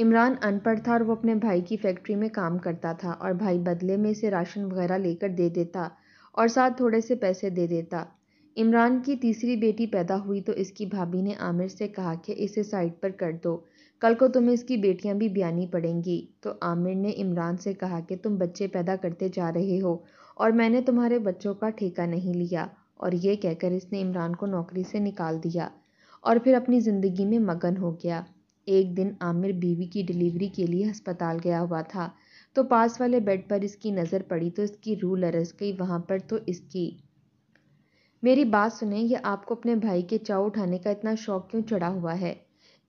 इमरान अनपढ़ था और वो अपने भाई की फैक्ट्री में काम करता था और भाई बदले में इसे राशन वगैरह लेकर दे देता और साथ थोड़े से पैसे दे देता इमरान की तीसरी बेटी पैदा हुई तो इसकी भाभी ने आमिर से कहा कि इसे साइड पर कर दो कल को तुम्हें इसकी बेटियां भी बयानी पड़ेंगी तो आमिर ने इमरान से कहा कि तुम बच्चे पैदा करते जा रहे हो और मैंने तुम्हारे बच्चों का ठेका नहीं लिया और ये कहकर इसने इमरान को नौकरी से निकाल दिया और फिर अपनी ज़िंदगी में मगन हो गया एक दिन आमिर बीवी की डिलीवरी के लिए अस्पताल गया हुआ था तो पास वाले बेड पर इसकी नज़र पड़ी तो इसकी रूह लरस गई वहाँ पर तो इसकी मेरी बात सुने ये आपको अपने भाई के चाव उठाने का इतना शौक क्यों चढ़ा हुआ है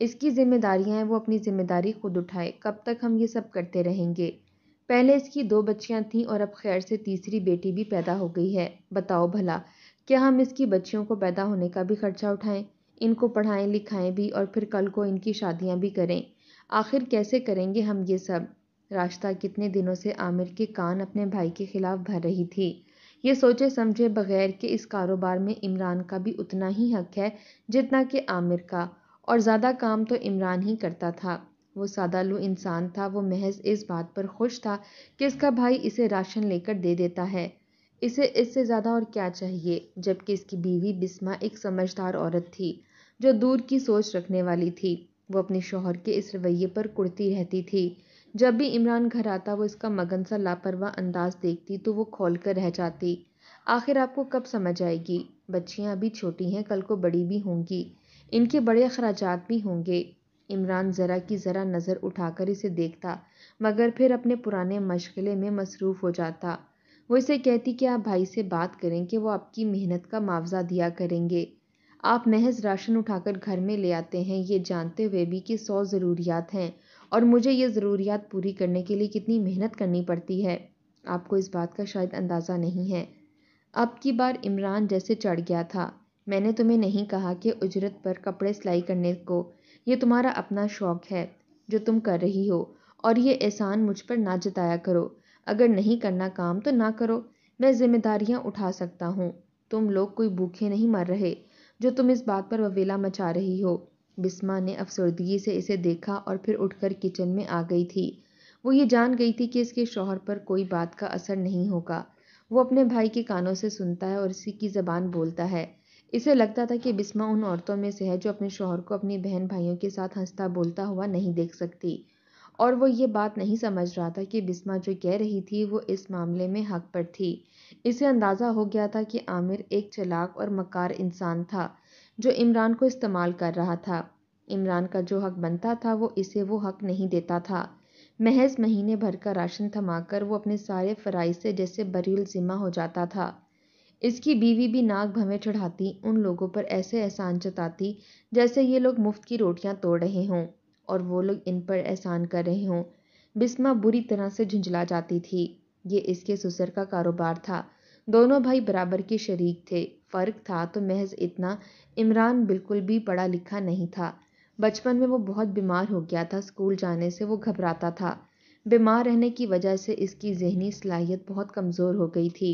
इसकी जिम्मेदारियाँ हैं वो अपनी जिम्मेदारी खुद उठाए कब तक हम ये सब करते रहेंगे पहले इसकी दो बच्चियाँ थीं और अब खैर से तीसरी बेटी भी पैदा हो गई है बताओ भला क्या हम इसकी बच्चियों को पैदा होने का भी खर्चा उठाएं इनको पढ़ाएं लिखाएं भी और फिर कल को इनकी शादियां भी करें आखिर कैसे करेंगे हम ये सब रास्ता कितने दिनों से आमिर के कान अपने भाई के खिलाफ भर रही थी ये सोचे समझे बगैर कि इस कारोबार में इमरान का भी उतना ही हक है जितना कि आमिर का और ज़्यादा काम तो इमरान ही करता था वो सादालू इंसान था वो महज इस बात पर खुश था कि इसका भाई इसे राशन लेकर दे देता है इसे इससे ज़्यादा और क्या चाहिए जबकि इसकी बीवी बिस्मा एक समझदार औरत थी जो दूर की सोच रखने वाली थी वो अपने शोहर के इस रवैये पर कुड़ती रहती थी जब भी इमरान घर आता वो इसका मगन सा लापरवाह अंदाज देखती तो वो खोल कर रह जाती आखिर आपको कब समझ आएगी बच्चियाँ अभी छोटी हैं कल को बड़ी भी होंगी इनके बड़े अखराज भी होंगे इमरान ज़रा की ज़रा नज़र उठाकर इसे देखता मगर फिर अपने पुराने मशगले में मसरूफ़ हो जाता वो इसे कहती कि आप भाई से बात करें कि वो आपकी मेहनत का मुआवजा दिया करेंगे आप महज राशन उठाकर घर में ले आते हैं ये जानते हुए भी कि सौ ज़रूरियात हैं और मुझे ये ज़रूरियात पूरी करने के लिए कितनी मेहनत करनी पड़ती है आपको इस बात का शायद अंदाज़ा नहीं है अब की बार इमरान जैसे चढ़ गया था मैंने तुम्हें नहीं कहा कि उजरत पर कपड़े सिलाई करने को ये तुम्हारा अपना शौक़ है जो तुम कर रही हो और ये एहसान मुझ पर ना जताया करो अगर नहीं करना काम तो ना करो मैं जिम्मेदारियां उठा सकता हूँ तुम लोग कोई भूखे नहीं मर रहे जो तुम इस बात पर ववेला मचा रही हो बिस्मा ने अफसरदगी से इसे देखा और फिर उठकर किचन में आ गई थी वो ये जान गई थी कि इसके शौहर पर कोई बात का असर नहीं होगा वो अपने भाई के कानों से सुनता है और इसी की ज़बान बोलता है इसे लगता था कि बिस्मा उन औरतों में से है जो अपने शौहर को अपनी बहन भाइयों के साथ हंसता बोलता हुआ नहीं देख सकती और वो ये बात नहीं समझ रहा था कि बिस्मा जो कह रही थी वो इस मामले में हक पर थी इसे अंदाज़ा हो गया था कि आमिर एक चलाक और मकार इंसान था जो इमरान को इस्तेमाल कर रहा था इमरान का जो हक बनता था वो इसे वो हक नहीं देता था महज महीने भर का राशन थमाकर वो अपने सारे फ़राइज से जैसे बरील ज़िम्मा हो जाता था इसकी बीवी भी नाक भवें चढ़ाती उन लोगों पर ऐसे एहसान जताती जैसे ये लोग मुफ्त की रोटियां तोड़ रहे हों और वो लोग इन पर एहसान कर रहे हों बिस्मा बुरी तरह से झुंझला जाती थी ये इसके ससुर का कारोबार था दोनों भाई बराबर के शरीक थे फ़र्क था तो महज इतना इमरान बिल्कुल भी पढ़ा लिखा नहीं था बचपन में वो बहुत बीमार हो गया था स्कूल जाने से वो घबराता था बीमार रहने की वजह से इसकी जहनी सलाहियत बहुत कमज़ोर हो गई थी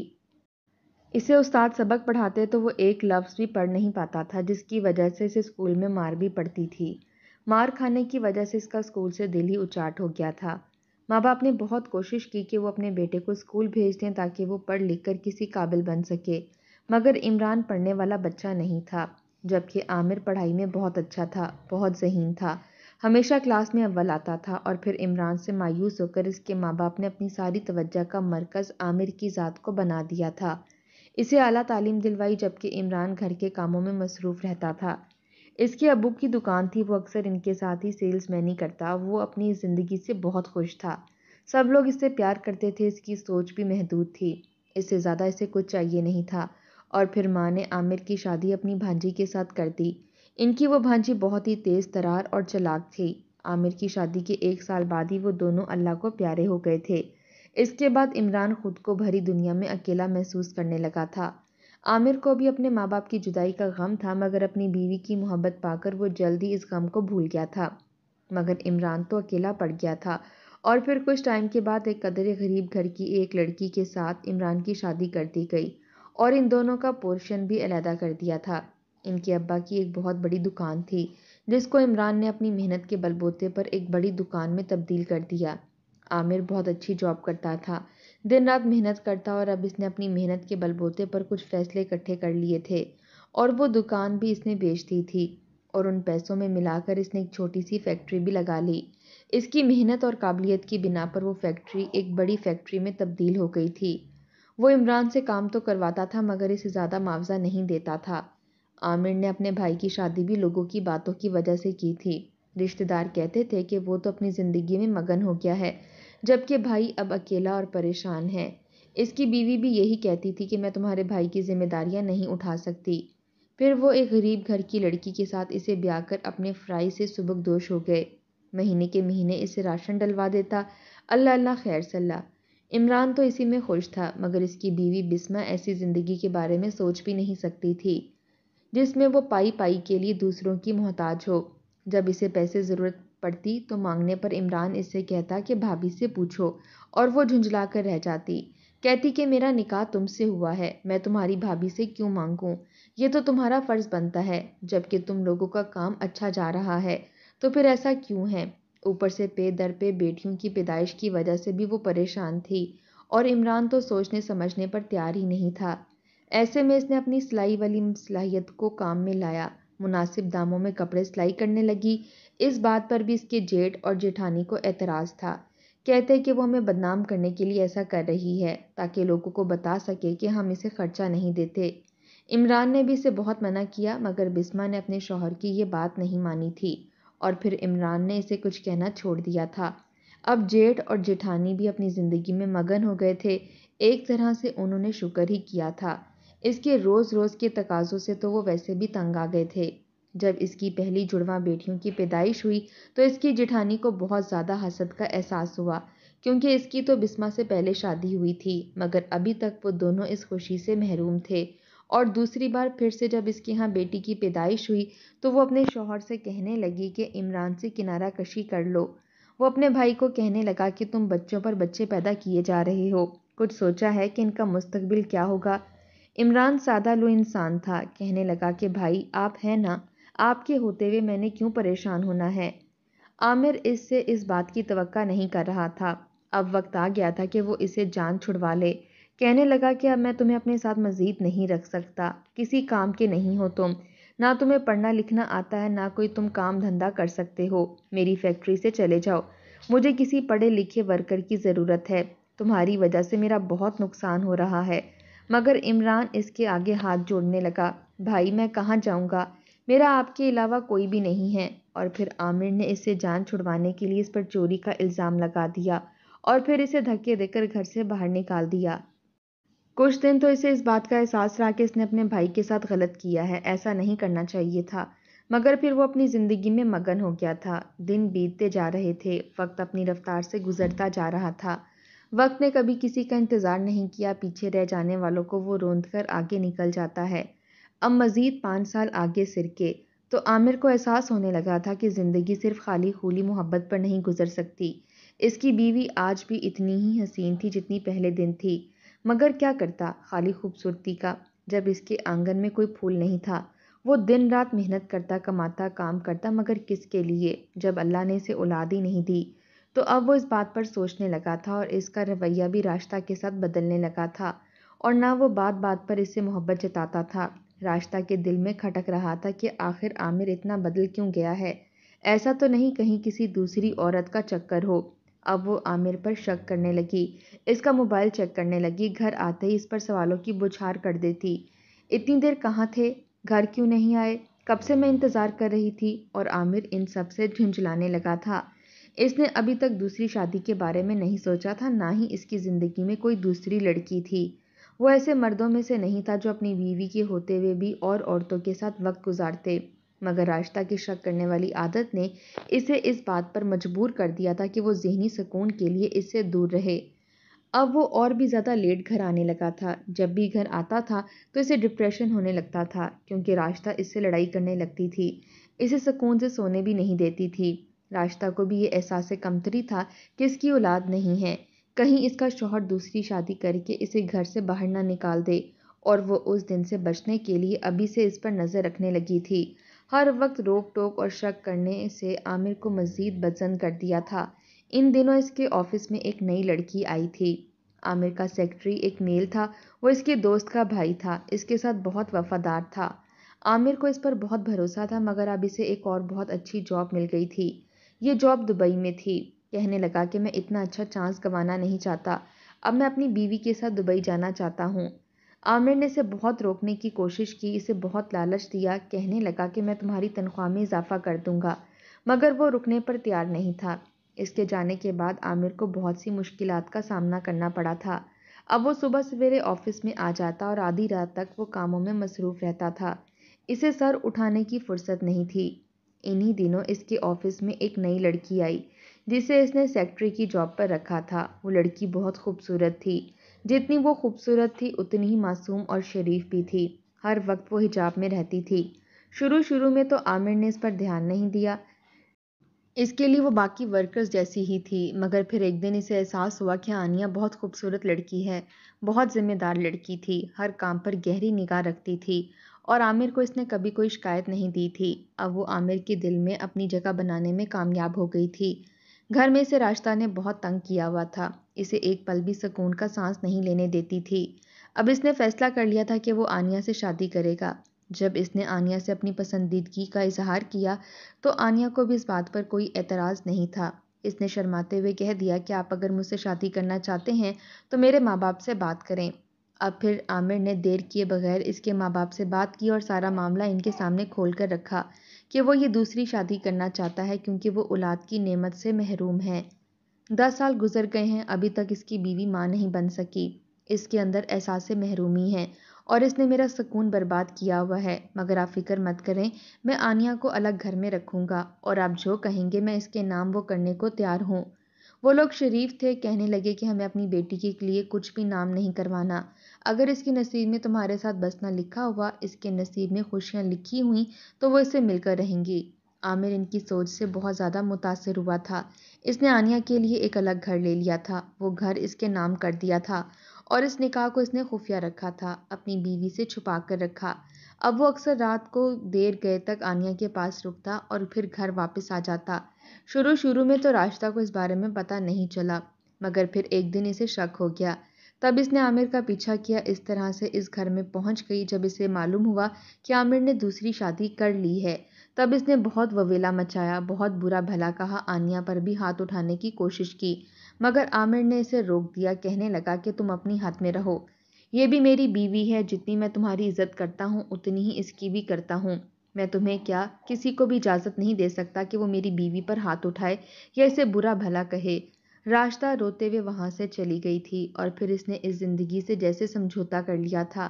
इसे उस्ताद सबक पढ़ाते तो वो एक लफ्ज़ भी पढ़ नहीं पाता था जिसकी वजह से इसे स्कूल में मार भी पड़ती थी मार खाने की वजह से इसका स्कूल से दिल ही उचाट हो गया था माँ बाप ने बहुत कोशिश की कि वो अपने बेटे को स्कूल भेज दें ताकि वो पढ़ लिख कर किसी काबिल बन सके मगर इमरान पढ़ने वाला बच्चा नहीं था जबकि आमिर पढ़ाई में बहुत अच्छा था बहुत जहीन था हमेशा क्लास में अव्वल आता था और फिर इमरान से मायूस होकर इसके माँ बाप ने अपनी सारी तवज्जा का मरकज़ आमिर की ज़ात को बना दिया था इसे अला तालीम दिलवाई जबकि इमरान घर के कामों में मसरूफ़ रहता था इसके अबू की दुकान थी वो अक्सर इनके साथ ही मैन ही करता वो अपनी ज़िंदगी से बहुत खुश था सब लोग इससे प्यार करते थे इसकी सोच भी महदूद थी इससे ज़्यादा इसे कुछ चाहिए नहीं था और फिर माँ ने आमिर की शादी अपनी भांजी के साथ कर दी इनकी वो भांजी बहुत ही तेज़ तरार और चलाक थी आमिर की शादी के एक साल बाद ही वो दोनों अल्लाह को प्यारे हो गए थे इसके बाद इमरान खुद को भरी दुनिया में अकेला महसूस करने लगा था आमिर को भी अपने माँ बाप की जुदाई का गम था मगर अपनी बीवी की मोहब्बत पाकर वो जल्दी इस गम को भूल गया था मगर इमरान तो अकेला पड़ गया था और फिर कुछ टाइम के बाद एक कदर गरीब घर की एक लड़की के साथ इमरान की शादी कर दी गई और इन दोनों का पोर्शन भी अलहदा कर दिया था इनके अब्बा की एक बहुत बड़ी दुकान थी जिसको इमरान ने अपनी मेहनत के बलबूते पर एक बड़ी दुकान में तब्दील कर दिया आमिर बहुत अच्छी जॉब करता था दिन रात मेहनत करता और अब इसने अपनी मेहनत के बलबूते पर कुछ फैसले इकट्ठे कर लिए थे और वो दुकान भी इसने बेच दी थी और उन पैसों में मिलाकर इसने एक छोटी सी फैक्ट्री भी लगा ली इसकी मेहनत और काबिलियत की बिना पर वो फैक्ट्री एक बड़ी फैक्ट्री में तब्दील हो गई थी वो इमरान से काम तो करवाता था मगर इसे ज़्यादा मुआवजा नहीं देता था आमिर ने अपने भाई की शादी भी लोगों की बातों की वजह से की थी रिश्तेदार कहते थे कि वो तो अपनी ज़िंदगी में मगन हो गया है जबकि भाई अब अकेला और परेशान है इसकी बीवी भी यही कहती थी कि मैं तुम्हारे भाई की जिम्मेदारियां नहीं उठा सकती फिर वो एक गरीब घर की लड़की के साथ इसे ब्याह कर अपने फ्राई से सुबक दोष हो गए महीने के महीने इसे राशन डलवा देता अल्लाह अल्लाह खैर सल्ला इमरान तो इसी में खुश था मगर इसकी बीवी बिस्मा ऐसी ज़िंदगी के बारे में सोच भी नहीं सकती थी जिसमें वो पाई पाई के लिए दूसरों की मोहताज हो जब इसे पैसे ज़रूरत पड़ती तो मांगने पर इमरान इससे कहता कि भाभी से पूछो और वो झुंझला कर रह जाती कहती कि मेरा निकाह तुमसे हुआ है मैं तुम्हारी भाभी से क्यों मांगूँ ये तो तुम्हारा फ़र्ज़ बनता है जबकि तुम लोगों का काम अच्छा जा रहा है तो फिर ऐसा क्यों है ऊपर से पे दर पे बेटियों की पैदाइश की वजह से भी वो परेशान थी और इमरान तो सोचने समझने पर तैयार ही नहीं था ऐसे में इसने अपनी सिलाई वाली सलाहियत को काम में लाया मुनासिब दामों में कपड़े सिलाई करने लगी इस बात पर भी इसके जेठ और जेठानी को एतराज़ था कहते कि वो हमें बदनाम करने के लिए ऐसा कर रही है ताकि लोगों को बता सके कि हम इसे ख़र्चा नहीं देते इमरान ने भी इसे बहुत मना किया मगर बिस्मा ने अपने शोहर की ये बात नहीं मानी थी और फिर इमरान ने इसे कुछ कहना छोड़ दिया था अब जेठ और जेठानी भी अपनी ज़िंदगी में मगन हो गए थे एक तरह से उन्होंने शुक्र ही किया था इसके रोज़ रोज़ के तकाज़ों से तो वो वैसे भी तंग आ गए थे जब इसकी पहली जुड़वा बेटियों की पैदाइश हुई तो इसकी जिठानी को बहुत ज़्यादा हसद का एहसास हुआ क्योंकि इसकी तो बिस्मा से पहले शादी हुई थी मगर अभी तक वो दोनों इस खुशी से महरूम थे और दूसरी बार फिर से जब इसके यहाँ बेटी की पैदाइश हुई तो वो अपने शोहर से कहने लगी कि इमरान से किनारा कशी कर लो वो अपने भाई को कहने लगा कि तुम बच्चों पर बच्चे पैदा किए जा रहे हो कुछ सोचा है कि इनका मुस्तबिल क्या होगा इमरान सादा लो इंसान था कहने लगा कि भाई आप हैं ना आपके होते हुए मैंने क्यों परेशान होना है आमिर इससे इस बात की तो नहीं कर रहा था अब वक्त आ गया था कि वो इसे जान छुड़वा ले कहने लगा कि अब मैं तुम्हें अपने साथ मज़ीद नहीं रख सकता किसी काम के नहीं हो तुम ना तुम्हें पढ़ना लिखना आता है ना कोई तुम काम धंधा कर सकते हो मेरी फैक्ट्री से चले जाओ मुझे किसी पढ़े लिखे वर्कर की ज़रूरत है तुम्हारी वजह से मेरा बहुत नुकसान हो रहा है मगर इमरान इसके आगे हाथ जोड़ने लगा भाई मैं कहाँ जाऊँगा मेरा आपके अलावा कोई भी नहीं है और फिर आमिर ने इसे जान छुड़वाने के लिए इस पर चोरी का इल्ज़ाम लगा दिया और फिर इसे धक्के देकर घर से बाहर निकाल दिया कुछ दिन तो इसे इस बात का एहसास रहा कि इसने अपने भाई के साथ गलत किया है ऐसा नहीं करना चाहिए था मगर फिर वो अपनी ज़िंदगी में मगन हो गया था दिन बीतते जा रहे थे वक्त अपनी रफ्तार से गुजरता जा रहा था वक्त ने कभी किसी का इंतज़ार नहीं किया पीछे रह जाने वालों को वो रोंद कर आगे निकल जाता है अब मज़ीद पाँच साल आगे सिर के तो आमिर को एहसास होने लगा था कि ज़िंदगी सिर्फ खाली खूली मोहब्बत पर नहीं गुजर सकती इसकी बीवी आज भी इतनी ही हसीन थी जितनी पहले दिन थी मगर क्या करता खाली खूबसूरती का जब इसके आंगन में कोई फूल नहीं था वो दिन रात मेहनत करता कमाता काम करता मगर किसके लिए जब अल्लाह ने इसे औलाद ही नहीं दी तो अब वो इस बात पर सोचने लगा था और इसका रवैया भी राश्ता के साथ बदलने लगा था और ना वो बात बात पर इससे मोहब्बत जताता था राश्ता के दिल में खटक रहा था कि आखिर आमिर इतना बदल क्यों गया है ऐसा तो नहीं कहीं किसी दूसरी औरत का चक्कर हो अब वो आमिर पर शक करने लगी इसका मोबाइल चेक करने लगी घर आते ही इस पर सवालों की बुछार कर देती इतनी देर कहाँ थे घर क्यों नहीं आए कब से मैं इंतज़ार कर रही थी और आमिर इन सब से झुंझलाने लगा था इसने अभी तक दूसरी शादी के बारे में नहीं सोचा था ना ही इसकी ज़िंदगी में कोई दूसरी लड़की थी वो ऐसे मर्दों में से नहीं था जो अपनी बीवी के होते हुए भी और औरतों के साथ वक्त गुजारते मगर राश्ता की शक करने वाली आदत ने इसे इस बात पर मजबूर कर दिया था कि वो जहनी सुकून के लिए इससे दूर रहे अब वो और भी ज़्यादा लेट घर आने लगा था जब भी घर आता था तो इसे डिप्रेशन होने लगता था क्योंकि राश्ता इससे लड़ाई करने लगती थी इसे सुकून से सोने भी नहीं देती थी रास्ता को भी ये एहसास कमतरी था कि इसकी औलाद नहीं है कहीं इसका शौहर दूसरी शादी करके इसे घर से बाहर ना निकाल दे और वो उस दिन से बचने के लिए अभी से इस पर नज़र रखने लगी थी हर वक्त रोक टोक और शक करने से आमिर को मज़ीद बदजन कर दिया था इन दिनों इसके ऑफिस में एक नई लड़की आई थी आमिर का सेक्रेटरी एक मेल था वो इसके दोस्त का भाई था इसके साथ बहुत वफादार था आमिर को इस पर बहुत भरोसा था मगर अब इसे एक और बहुत अच्छी जॉब मिल गई थी ये जॉब दुबई में थी कहने लगा कि मैं इतना अच्छा चांस गंवाना नहीं चाहता अब मैं अपनी बीवी के साथ दुबई जाना चाहता हूँ आमिर ने इसे बहुत रोकने की कोशिश की इसे बहुत लालच दिया कहने लगा कि मैं तुम्हारी तनख्वाह में इजाफा कर दूंगा मगर वो रुकने पर तैयार नहीं था इसके जाने के बाद आमिर को बहुत सी मुश्किल का सामना करना पड़ा था अब वो सुबह सवेरे ऑफिस में आ जाता और आधी रात तक वो कामों में मसरूफ़ रहता था इसे सर उठाने की फुर्सत नहीं थी इन्हीं दिनों इसके ऑफिस में एक नई लड़की आई जिसे इसने सेक्रेटरी की जॉब पर रखा था वो लड़की बहुत खूबसूरत थी जितनी वो खूबसूरत थी उतनी ही मासूम और शरीफ भी थी हर वक्त वो हिजाब में रहती थी शुरू शुरू में तो आमिर ने इस पर ध्यान नहीं दिया इसके लिए वो बाकी वर्कर्स जैसी ही थी मगर फिर एक दिन इसे एहसास हुआ कि आनिया बहुत खूबसूरत लड़की है बहुत ज़िम्मेदार लड़की थी हर काम पर गहरी निगाह रखती थी और आमिर को इसने कभी कोई शिकायत नहीं दी थी अब वो आमिर के दिल में अपनी जगह बनाने में कामयाब हो गई थी घर में इसे रास्ता ने बहुत तंग किया हुआ था इसे एक पल भी सुकून का सांस नहीं लेने देती थी अब इसने फैसला कर लिया था कि वो आनिया से शादी करेगा जब इसने आनिया से अपनी पसंदीदगी का इजहार किया तो आनिया को भी इस बात पर कोई एतराज़ नहीं था इसने शर्माते हुए कह दिया कि आप अगर मुझसे शादी करना चाहते हैं तो मेरे माँ बाप से बात करें अब फिर आमिर ने देर किए बगैर इसके माँ बाप से बात की और सारा मामला इनके सामने खोल कर रखा कि वो ये दूसरी शादी करना चाहता है क्योंकि वो औलाद की नेमत से महरूम है दस साल गुजर गए हैं अभी तक इसकी बीवी माँ नहीं बन सकी इसके अंदर एहसास महरूमी है और इसने मेरा सुकून बर्बाद किया हुआ है मगर आप फिक्र मत करें मैं आनिया को अलग घर में रखूँगा और आप जो कहेंगे मैं इसके नाम वो करने को तैयार हूँ वो लोग शरीफ थे कहने लगे कि हमें अपनी बेटी के लिए कुछ भी नाम नहीं करवाना अगर इसके नसीब में तुम्हारे साथ बसना लिखा हुआ इसके नसीब में खुशियाँ लिखी हुई तो वो इसे मिलकर रहेंगी आमिर इनकी सोच से बहुत ज़्यादा मुतासर हुआ था इसने आनिया के लिए एक अलग घर ले लिया था वो घर इसके नाम कर दिया था और इस निकाह को इसने खुफिया रखा था अपनी बीवी से छुपा कर रखा अब वो अक्सर रात को देर गए तक आनिया के पास रुकता और फिर घर वापस आ जाता शुरू शुरू में तो राश्ता को इस बारे में पता नहीं चला मगर फिर एक दिन इसे शक हो गया तब इसने आमिर का पीछा किया इस तरह से इस घर में पहुंच गई जब इसे मालूम हुआ कि आमिर ने दूसरी शादी कर ली है तब इसने बहुत ववेला मचाया बहुत बुरा भला कहा आनिया पर भी हाथ उठाने की कोशिश की मगर आमिर ने इसे रोक दिया कहने लगा कि तुम अपनी हाथ में रहो ये भी मेरी बीवी है जितनी मैं तुम्हारी इज्जत करता हूँ उतनी ही इसकी भी करता हूँ मैं तुम्हें क्या किसी को भी इजाज़त नहीं दे सकता कि वो मेरी बीवी पर हाथ उठाए या इसे बुरा भला कहे रास्ता रोते हुए वहाँ से चली गई थी और फिर इसने इस ज़िंदगी से जैसे समझौता कर लिया था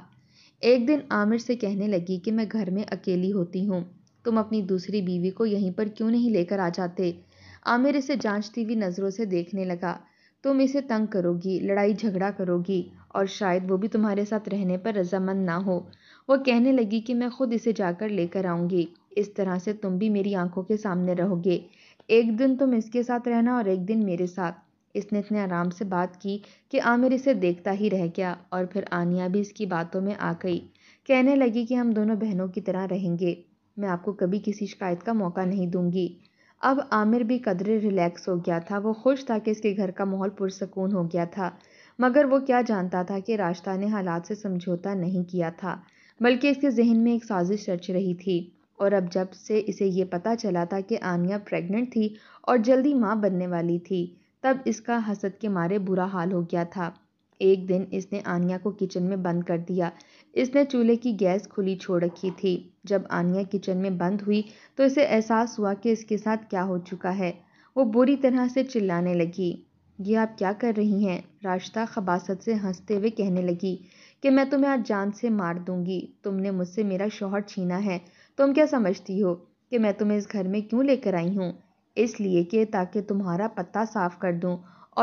एक दिन आमिर से कहने लगी कि मैं घर में अकेली होती हूँ तुम अपनी दूसरी बीवी को यहीं पर क्यों नहीं लेकर आ जाते आमिर इसे जांचती हुई नज़रों से देखने लगा तुम इसे तंग करोगी लड़ाई झगड़ा करोगी और शायद वो भी तुम्हारे साथ रहने पर रजामंद ना हो वो कहने लगी कि मैं खुद इसे जाकर लेकर आऊँगी इस तरह से तुम भी मेरी आंखों के सामने रहोगे एक दिन तुम इसके साथ रहना और एक दिन मेरे साथ इसने इतने आराम से बात की कि आमिर इसे देखता ही रह गया और फिर आनिया भी इसकी बातों में आ गई कहने लगी कि हम दोनों बहनों की तरह रहेंगे मैं आपको कभी किसी शिकायत का मौका नहीं दूंगी अब आमिर भी कदरे रिलैक्स हो गया था वो खुश था कि इसके घर का माहौल पुरसकून हो गया था मगर वो क्या जानता था कि रास्ता ने हालात से समझौता नहीं किया था बल्कि इसके जहन में एक साजिश रच रही थी और अब जब से इसे ये पता चला था कि आनिया प्रेग्नेंट थी और जल्दी माँ बनने वाली थी तब इसका हसद के मारे बुरा हाल हो गया था एक दिन इसने आनिया को किचन में बंद कर दिया इसने चूल्हे की गैस खुली छोड़ रखी थी जब आनिया किचन में बंद हुई तो इसे एहसास हुआ कि इसके साथ क्या हो चुका है वो बुरी तरह से चिल्लाने लगी ये आप क्या कर रही हैं राश्ता खबासत से हंसते हुए कहने लगी कि मैं तुम्हें आज जान से मार दूंगी तुमने मुझसे मेरा शोहर छीना है तुम क्या समझती हो कि मैं तुम्हें इस घर में क्यों लेकर आई हूँ इसलिए कि ताकि तुम्हारा पत्ता साफ़ कर दूँ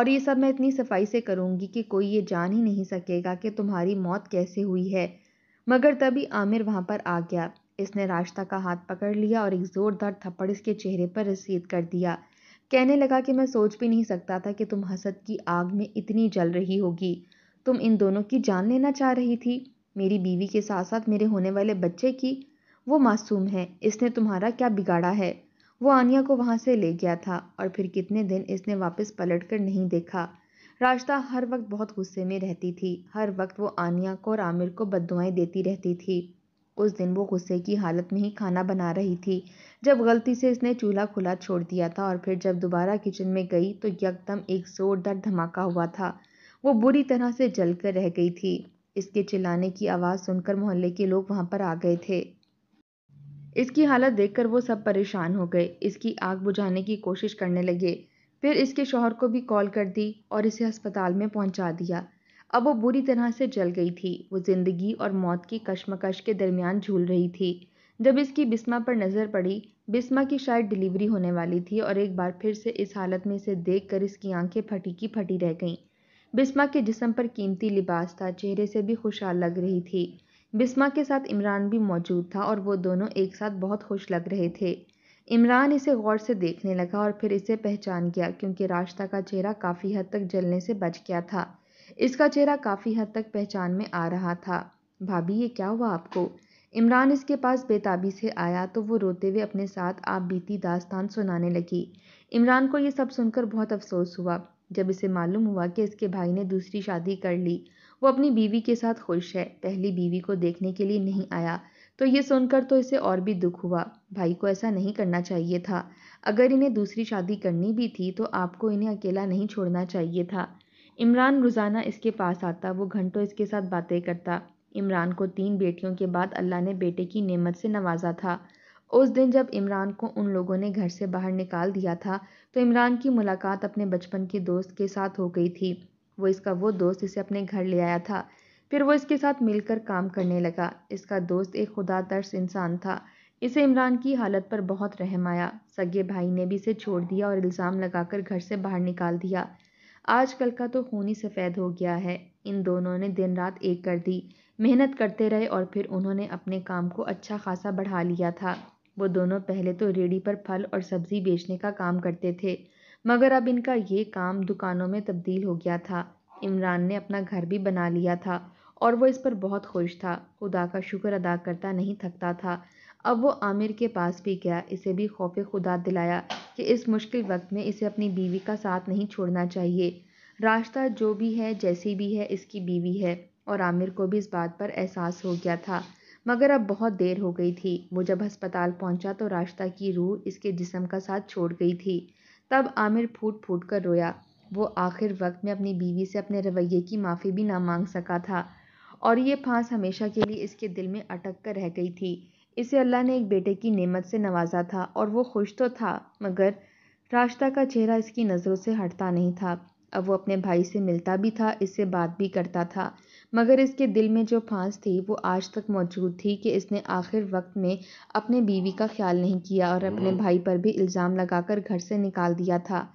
और ये सब मैं इतनी सफाई से करूँगी कि कोई ये जान ही नहीं सकेगा कि तुम्हारी मौत कैसे हुई है मगर तभी आमिर वहाँ पर आ गया इसने राश्ता का हाथ पकड़ लिया और एक ज़ोरदार थप्पड़ इसके चेहरे पर रसीद कर दिया कहने लगा कि मैं सोच भी नहीं सकता था कि तुम हसद की आग में इतनी जल रही होगी तुम इन दोनों की जान लेना चाह रही थी मेरी बीवी के साथ साथ मेरे होने वाले बच्चे की वो मासूम है इसने तुम्हारा क्या बिगाड़ा है वो आनिया को वहाँ से ले गया था और फिर कितने दिन इसने वापस पलट कर नहीं देखा राश्ता हर वक्त बहुत गुस्से में रहती थी हर वक्त वो आनिया को और आमिर को बदुआएँ देती रहती थी उस दिन वो गुस्से की हालत में ही खाना बना रही थी जब गलती से इसने चूल्हा खुला छोड़ दिया था और फिर जब दोबारा किचन में गई तो यकदम एक ज़ोरदार धमाका हुआ था वो बुरी तरह से जलकर रह गई थी इसके चिल्लाने की आवाज़ सुनकर मोहल्ले के लोग वहाँ पर आ गए थे इसकी हालत देखकर वो सब परेशान हो गए इसकी आग बुझाने की कोशिश करने लगे फिर इसके शोहर को भी कॉल कर दी और इसे अस्पताल में पहुंचा दिया अब वो बुरी तरह से जल गई थी वो ज़िंदगी और मौत की कश्मकश के दरमियान झूल रही थी जब इसकी बिस्मा पर नज़र पड़ी बिस्मा की शायद डिलीवरी होने वाली थी और एक बार फिर से इस हालत में इसे देख कर इसकी आँखें फटी की फटी रह गईं बिस्मा के जिसम पर कीमती लिबास था चेहरे से भी खुशहाल लग रही थी बिस्मा के साथ इमरान भी मौजूद था और वो दोनों एक साथ बहुत खुश लग रहे थे इमरान इसे गौर से देखने लगा और फिर इसे पहचान गया क्योंकि रास्ता का चेहरा काफ़ी हद तक जलने से बच गया था इसका चेहरा काफ़ी हद तक पहचान में आ रहा था भाभी ये क्या हुआ आपको इमरान इसके पास बेताबी से आया तो वो रोते हुए अपने साथ आप बीती दास्तान सुनाने लगी इमरान को ये सब सुनकर बहुत अफसोस हुआ जब इसे मालूम हुआ कि इसके भाई ने दूसरी शादी कर ली वो अपनी बीवी के साथ खुश है पहली बीवी को देखने के लिए नहीं आया तो ये सुनकर तो इसे और भी दुख हुआ भाई को ऐसा नहीं करना चाहिए था अगर इन्हें दूसरी शादी करनी भी थी तो आपको इन्हें अकेला नहीं छोड़ना चाहिए था इमरान रोज़ाना इसके पास आता वो घंटों इसके साथ बातें करता इमरान को तीन बेटियों के बाद अल्लाह ने बेटे की नेमत से नवाजा था उस दिन जब इमरान को उन लोगों ने घर से बाहर निकाल दिया था तो इमरान की मुलाकात अपने बचपन के दोस्त के साथ हो गई थी वो इसका वो दोस्त इसे अपने घर ले आया था फिर वो इसके साथ मिलकर काम करने लगा इसका दोस्त एक खुदा तर्स इंसान था इसे इमरान की हालत पर बहुत रहम आया सगे भाई ने भी इसे छोड़ दिया और इल्ज़ाम लगाकर घर से बाहर निकाल दिया आजकल का तो खूनी सफ़ेद हो गया है इन दोनों ने दिन रात एक कर दी मेहनत करते रहे और फिर उन्होंने अपने काम को अच्छा खासा बढ़ा लिया था वो दोनों पहले तो रेडी पर फल और सब्ज़ी बेचने का काम करते थे मगर अब इनका ये काम दुकानों में तब्दील हो गया था इमरान ने अपना घर भी बना लिया था और वो इस पर बहुत खुश था खुदा का शुक्र अदा करता नहीं थकता था अब वो आमिर के पास भी गया इसे भी खौफ खुदा दिलाया कि इस मुश्किल वक्त में इसे अपनी बीवी का साथ नहीं छोड़ना चाहिए रास्ता जो भी है जैसी भी है इसकी बीवी है और आमिर को भी इस बात पर एहसास हो गया था मगर अब बहुत देर हो गई थी वो जब अस्पताल पहुंचा तो रास्ता की रूह इसके जिसम का साथ छोड़ गई थी तब आमिर फूट फूट कर रोया वो आखिर वक्त में अपनी बीवी से अपने रवैये की माफ़ी भी ना मांग सका था और ये फांस हमेशा के लिए इसके दिल में अटक कर रह गई थी इसे अल्लाह ने एक बेटे की नेमत से नवाजा था और वो खुश तो था मगर राश्ता का चेहरा इसकी नज़रों से हटता नहीं था अब वो अपने भाई से मिलता भी था इससे बात भी करता था मगर इसके दिल में जो फांस थी वो आज तक मौजूद थी कि इसने आखिर वक्त में अपने बीवी का ख्याल नहीं किया और अपने हम्म। भाई पर भी इल्ज़ाम लगाकर घर से निकाल दिया था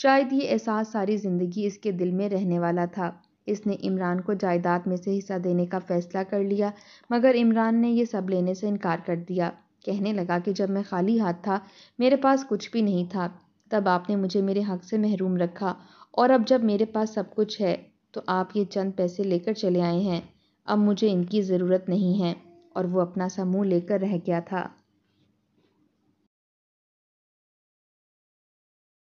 शायद ये एहसास सारी ज़िंदगी इसके दिल में रहने वाला था इसने इमरान को जायदाद में से हिस्सा देने का फ़ैसला कर लिया मगर इमरान ने यह सब लेने से इनकार कर दिया कहने लगा कि जब मैं खाली हाथ था मेरे पास कुछ भी नहीं था तब आपने मुझे मेरे हक से महरूम रखा और अब जब मेरे पास सब कुछ है तो आप ये चंद पैसे लेकर चले आए हैं अब मुझे इनकी ज़रूरत नहीं है और वो अपना सा मुँह लेकर रह गया था